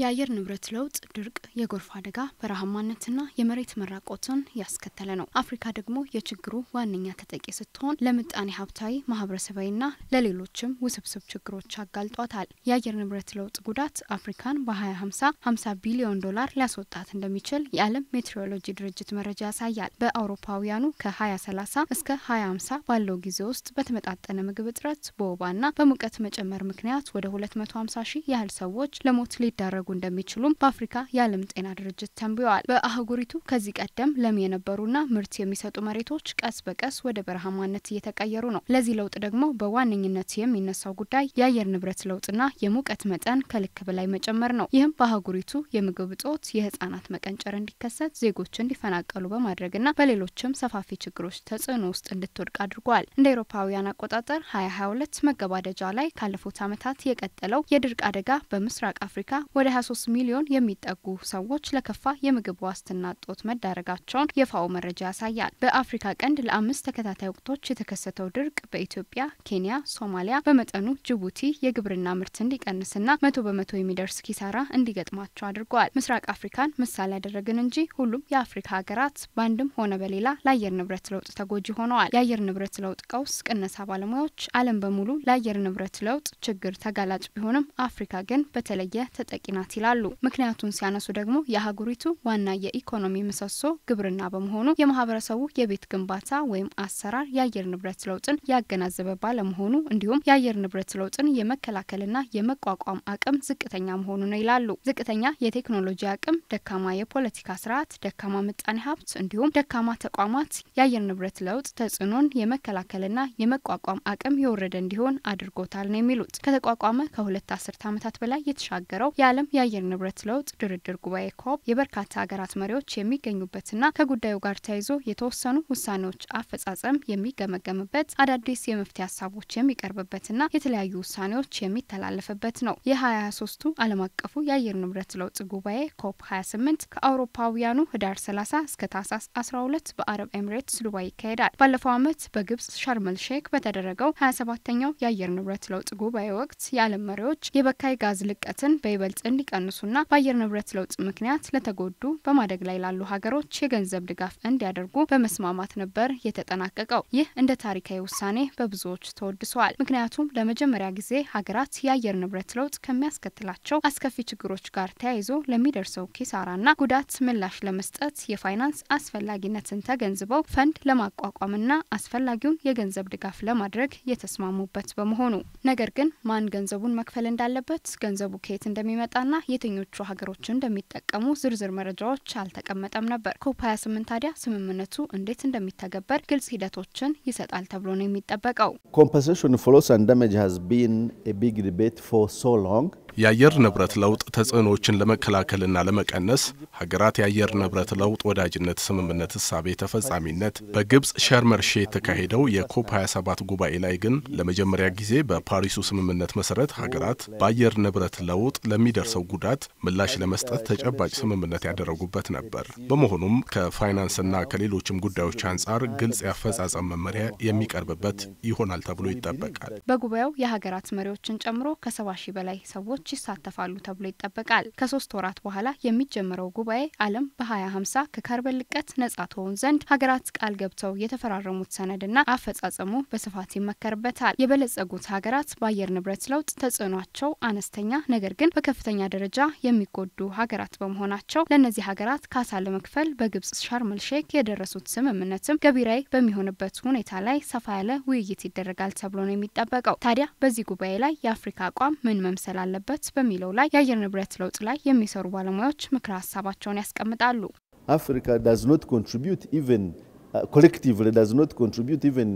የአየር ንብረት ለውጥ፣ ድርቅ፣ የጎርፍ አደጋ፣ በረሃማነትና የመሬት መራቆትን ያስከተለ ነው። አፍሪካ ደግሞ የችግሩ ዋነኛ ተጠቂ ስትሆን ለምጣኔ ሀብታዊ፣ ማህበረሰባዊና ለሌሎችም ውስብስብ ችግሮች አጋልጧታል። የአየር ንብረት ለውጥ ጉዳት አፍሪካን በ2050 50 ቢሊዮን ዶላር ሊያስወጣት እንደሚችል የዓለም ሜትሮሎጂ ድርጅት መረጃ ያሳያል። በአውሮፓውያኑ ከ2030 እስከ 2050 ባለው ጊዜ ውስጥ በተመጣጠነ ምግብ እጥረት፣ በወባና በሙቀት መጨመር ምክንያት ወደ 250 ሺህ ያህል ሰዎች ለሞት ሊዳረጉ እንደሚችሉም በአፍሪካ የዓለም ጤና ድርጅት ተንብየዋል። በአህጉሪቱ ከዚህ ቀደም ለም የነበሩና ምርት የሚሰጡ መሬቶች ቀስ በቀስ ወደ በረሃማነት እየተቀየሩ ነው። ለዚህ ለውጥ ደግሞ በዋነኝነት የሚነሳው ጉዳይ የአየር ንብረት ለውጥና የሙቀት መጠን ከልክ በላይ መጨመር ነው። ይህም በአህጉሪቱ የምግብ እጦት፣ የህጻናት መቀንጨር እንዲከሰት፣ ዜጎች እንዲፈናቀሉ በማድረግና በሌሎችም ሰፋፊ ችግሮች ተጽዕኖ ውስጥ እንድትወድቅ አድርጓል። እንደ አውሮፓውያን አቆጣጠር 2022 መገባደጃ ላይ ካለፉት ዓመታት የቀጠለው የድርቅ አደጋ በምስራቅ አፍሪካ ወደ 23 ሚሊዮን የሚጠጉ ሰዎች ለከፋ የምግብ ዋስትና እጦት መዳረጋቸውን የፋኦ መረጃ ያሳያል። በአፍሪካ ቀንድ ለአምስት ተከታታይ ወቅቶች የተከሰተው ድርቅ በኢትዮጵያ፣ ኬንያ፣ ሶማሊያ በመጠኑ ጅቡቲ የግብርና ምርት እንዲቀንስና መቶ በመቶ የሚደርስ ኪሳራ እንዲገጥማቸው አድርጓል። ምስራቅ አፍሪካን ምሳሌ ያደረግን እንጂ ሁሉም የአፍሪካ ሀገራት በአንድም ሆነ በሌላ ለአየር ንብረት ለውጥ ተጎጂ ሆነዋል። የአየር ንብረት ለውጥ ቀውስ ቅነሳ ባለሙያዎች ዓለም በሙሉ ለአየር ንብረት ለውጥ ችግር ተጋላጭ ቢሆንም አፍሪካ ግን በተለየ ተጠቂና ናት ይላሉ። ምክንያቱን ሲያነሱ ደግሞ የሀገሪቱ ዋና የኢኮኖሚ ምሰሶ ግብርና በመሆኑ የማህበረሰቡ የቤት ግንባታ ወይም አሰራር የአየር ንብረት ለውጥን ያገናዘበ ባለመሆኑ እንዲሁም የአየር ንብረት ለውጥን የመከላከልና የመቋቋም አቅም ዝቅተኛ መሆኑ ነው ይላሉ። ዝቅተኛ የቴክኖሎጂ አቅም፣ ደካማ የፖለቲካ ስርዓት፣ ደካማ ምጣኔ ሀብት እንዲሁም ደካማ ተቋማት የአየር ንብረት ለውጥ ተጽዕኖን የመከላከልና የመቋቋም አቅም የወረደ እንዲሆን አድርጎታል ነው የሚሉት። ከተቋቋመ ከሁለት አስርት ዓመታት በላይ የተሻገረው የዓለም የአየር ንብረት ለውጥ ድርድር ጉባኤ ኮፕ የበርካታ ሀገራት መሪዎች የሚገኙበትና ከጉዳዩ ጋር ተያይዞ የተወሰኑ ውሳኔዎች አፈጻጸም የሚገመገምበት አዳዲስ የመፍትሄ ሀሳቦች የሚቀርብበትና የተለያዩ ውሳኔዎች የሚተላለፍበት ነው። የ23ቱ ዓለም አቀፉ የአየር ንብረት ለውጥ ጉባኤ ኮፕ 28 ከአውሮፓውያኑ ህዳር 30 እስከ ታህሳስ 12 በአረብ ኤምሬትስ ዱባይ ይካሄዳል። ባለፈው ዓመት በግብጽ ሻርመል ሼክ በተደረገው 27ተኛው የአየር ንብረት ለውጥ ጉባኤ ወቅት የዓለም መሪዎች የበካይ ጋዝ ልቀትን በይበልጥ እንዲቀንሱና በአየር ንብረት ለውጥ ምክንያት ለተጎዱ በማደግ ላይ ላሉ ሀገሮች የገንዘብ ድጋፍ እንዲያደርጉ በመስማማት ነበር የተጠናቀቀው። ይህ እንደ ታሪካዊ ውሳኔ በብዙዎች ተወድሰዋል። ምክንያቱም ለመጀመሪያ ጊዜ ሀገራት የአየር ንብረት ለውጥ ከሚያስከትላቸው አስከፊ ችግሮች ጋር ተያይዞ ለሚደርሰው ኪሳራና ጉዳት ምላሽ ለመስጠት የፋይናንስ አስፈላጊነትን ተገንዝበው ፈንድ ለማቋቋምና አስፈላጊውን የገንዘብ ድጋፍ ለማድረግ የተስማሙበት በመሆኑ ነገር ግን ማን ገንዘቡን መክፈል እንዳለበት፣ ገንዘቡ ከየት እንደሚመጣ ሀገራትና የትኞቹ ሀገሮች እንደሚጠቀሙ ዝርዝር መረጃዎች አልተቀመጠም ነበር። ኮፕ 28 ታዲያ ስምምነቱ እንዴት እንደሚተገበር ግልጽ ሂደቶችን ይሰጣል ተብሎ ነው የሚጠበቀው። ኮምፐንሴሽን ፎሎስ አንድ ዳሜጅ ቢን ቢግ ዲቤት ፎር ሶ ሎንግ የአየር ንብረት ለውጥ ተጽዕኖዎችን ለመከላከልና ለመቀነስ ሀገራት የአየር ንብረት ለውጥ ወዳጅነት ስምምነት እሳቤ ተፈጻሚነት በግብፅ ሸርመርሼ የተካሄደው የኮፕ 27 ጉባኤ ላይ ግን ለመጀመሪያ ጊዜ በፓሪሱ ስምምነት መሰረት ሀገራት በአየር ንብረት ለውጥ ለሚደርሰው ጉዳት ምላሽ ለመስጠት ተጨባጭ ስምምነት ያደረጉበት ነበር። በመሆኑም ከፋይናንስና ከሌሎችም ጉዳዮች አንጻር ግልጽ ያፈጻጸም መመሪያ የሚቀርብበት ይሆናል ተብሎ ይጠበቃል። በጉባኤው የሀገራት መሪዎችን ጨምሮ ከሰባ ሺህ በላይ ሰዎች ይሳተፋሉ ተብሎ ይጠበቃል። ከሶስት ወራት በኋላ የሚጀምረው ጉባኤ ዓለም በ2050 ከካርበን ልቀት ነጻ ትሆን ዘንድ ሀገራት ቃል ገብተው የተፈራረሙት ሰነድና አፈጻጸሙ በስፋት ይመከርበታል። የበለጸጉት ሀገራት በአየር ንብረት ለውጥ ተጽዕኗቸው አነስተኛ ነገር ግን በከፍተኛ ደረጃ የሚጎዱ ሀገራት በመሆናቸው ለእነዚህ ሀገራት ካሳ ለመክፈል በግብጽ ሻርመል ሼክ የደረሱት ስምምነትም ገቢራዊ በሚሆንበት ሁኔታ ላይ ሰፋ ያለ ውይይት ይደረጋል ተብሎ ነው የሚጠበቀው። ታዲያ በዚህ ጉባኤ ላይ የአፍሪካ አቋም ምን መምሰል አለበት? አለበት በሚለው ላይ የአየር ንብረት ለውጥ ላይ የሚሰሩ ባለሙያዎች ምክረ ሀሳባቸውን ያስቀምጣሉ። አፍሪካ ዳዝ ኖት ኮንትሪቢዩት ኢቨን ኮሌክቲቭሊ ዳዝ ኖት ኮንትሪቢዩት ኢቨን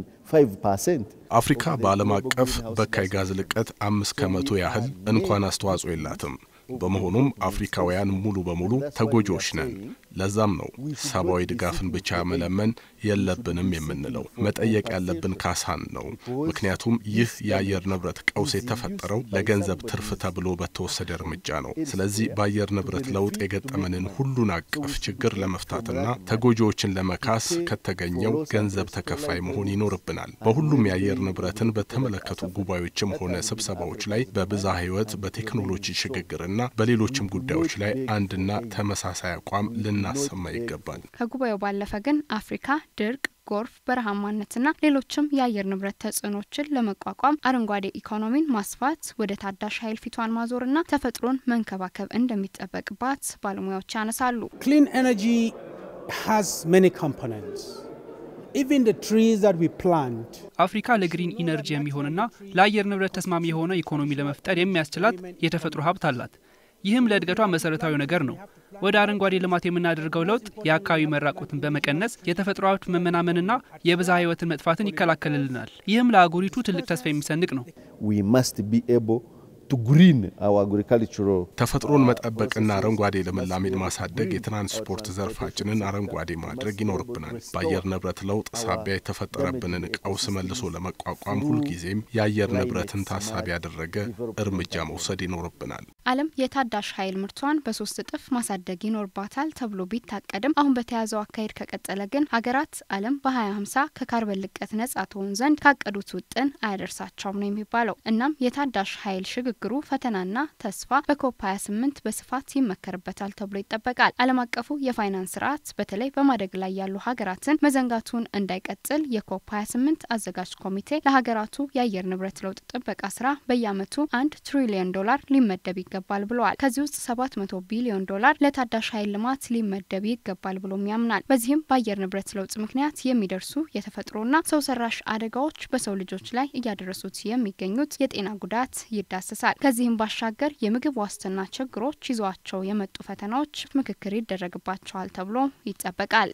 ፐርሰንት አፍሪካ በዓለም አቀፍ በካይ ጋዝ ልቀት አምስት ከመቶ ያህል እንኳን አስተዋጽኦ የላትም። በመሆኑም አፍሪካውያን ሙሉ በሙሉ ተጎጂዎች ነን። ለዛም ነው ሰብአዊ ድጋፍን ብቻ መለመን የለብንም የምንለው። መጠየቅ ያለብን ካሳን ነው። ምክንያቱም ይህ የአየር ንብረት ቀውስ የተፈጠረው ለገንዘብ ትርፍ ተብሎ በተወሰደ እርምጃ ነው። ስለዚህ በአየር ንብረት ለውጥ የገጠመንን ሁሉን አቀፍ ችግር ለመፍታትና ተጎጂዎችን ለመካስ ከተገኘው ገንዘብ ተከፋይ መሆን ይኖርብናል። በሁሉም የአየር ንብረትን በተመለከቱ ጉባኤዎችም ሆነ ስብሰባዎች ላይ በብዝሃ ሕይወት በቴክኖሎጂ ሽግግርና እና በሌሎችም ጉዳዮች ላይ አንድና ተመሳሳይ አቋም ልናሰማ ይገባል። ከጉባኤው ባለፈ ግን አፍሪካ ድርቅ፣ ጎርፍ፣ በረሃማነትና ሌሎችም የአየር ንብረት ተጽዕኖችን ለመቋቋም አረንጓዴ ኢኮኖሚን ማስፋት፣ ወደ ታዳሽ ኃይል ፊቷን ማዞርና ተፈጥሮን መንከባከብ እንደሚጠበቅባት ባለሙያዎች ያነሳሉ። ክሊን ኤነርጂ ሃዝ ሜኒ ኮምፖነንትስ አፍሪካ ለግሪን ኢነርጂ የሚሆንና ለአየር ንብረት ተስማሚ የሆነ ኢኮኖሚ ለመፍጠር የሚያስችላት የተፈጥሮ ሀብት አላት። ይህም ለእድገቷ መሰረታዊ ነገር ነው። ወደ አረንጓዴ ልማት የምናደርገው ለውጥ የአካባቢ መራቆትን በመቀነስ የተፈጥሮ ሀብት መመናመንና የብዛ ህይወትን መጥፋትን ይከላከልልናል። ይህም ለአህጉሪቱ ትልቅ ተስፋ የሚሰንቅ ነው። ተፈጥሮን መጠበቅና አረንጓዴ ልምላሜን ማሳደግ የትራንስፖርት ዘርፋችንን አረንጓዴ ማድረግ ይኖርብናል። በአየር ንብረት ለውጥ ሳቢያ የተፈጠረብንን ቀውስ መልሶ ለመቋቋም ሁልጊዜም የአየር ንብረትን ታሳቢ ያደረገ እርምጃ መውሰድ ይኖርብናል። ዓለም የታዳሽ ኃይል ምርቷን በሶስት እጥፍ ማሳደግ ይኖርባታል ተብሎ ቢታቀድም አሁን በተያዘው አካሄድ ከቀጠለ ግን ሀገራት ዓለም በ2050 ከካርበን ልቀት ነጻ ትሆን ዘንድ ካቀዱት ውጥን አያደርሳቸውም ነው የሚባለው። እናም የታዳሽ ኃይል ሽግ ችግሩ ፈተናና ተስፋ በኮፕ 28 በስፋት ይመከርበታል ተብሎ ይጠበቃል። ዓለም አቀፉ የፋይናንስ ስርዓት በተለይ በማደግ ላይ ያሉ ሀገራትን መዘንጋቱን እንዳይቀጥል የኮፕ 28 አዘጋጅ ኮሚቴ ለሀገራቱ የአየር ንብረት ለውጥ ጥበቃ ስራ በየአመቱ አንድ ትሪሊዮን ዶላር ሊመደብ ይገባል ብለዋል። ከዚህ ውስጥ 700 ቢሊዮን ዶላር ለታዳሽ ኃይል ልማት ሊመደብ ይገባል ብሎም ያምናል። በዚህም በአየር ንብረት ለውጥ ምክንያት የሚደርሱ የተፈጥሮና ሰው ሰራሽ አደጋዎች በሰው ልጆች ላይ እያደረሱት የሚገኙት የጤና ጉዳት ይዳሰሳል። ይጠቅሳል። ከዚህም ባሻገር የምግብ ዋስትና ችግሮች ይዟቸው የመጡ ፈተናዎች ምክክር ይደረግባቸዋል ተብሎ ይጠበቃል።